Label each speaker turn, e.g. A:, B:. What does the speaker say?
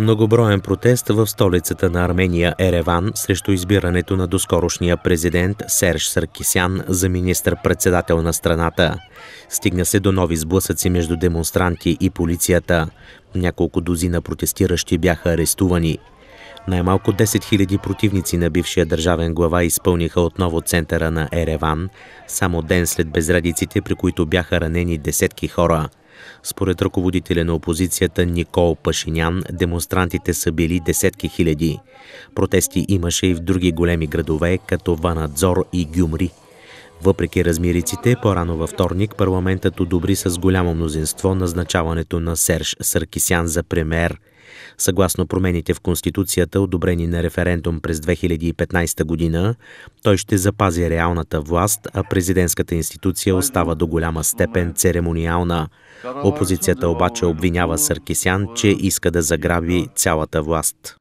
A: многоброен протест в столицата на Армения Ереван срещу избирането на доскорошния президент Серж Саркисян за министър-председател на страната. Стигна се до нови сблъсъци между демонстранти и полицията. Няколко дозина протестиращи бяха арестувани. Най-малко 10 000 противници на бившия държавен глава изпълниха отново центъра на Ереван, само ден след безредиците, при които бяха ранени десетки хора – според ръководителя на опозицията Никол Пашинян, демонстрантите са били десетки хиляди. Протести имаше и в други големи градове, като Ванадзор и Гюмри. Въпреки размириците, по-рано във вторник парламентът одобри с голямо мнозинство назначаването на Серж Саркисян за премьер. Съгласно промените в Конституцията, одобрени на референдум през 2015 година, той ще запази реалната власт, а президентската институция остава до голяма степен церемониална.
B: Опозицията
A: обаче обвинява Саркисян, че иска да заграби цялата власт.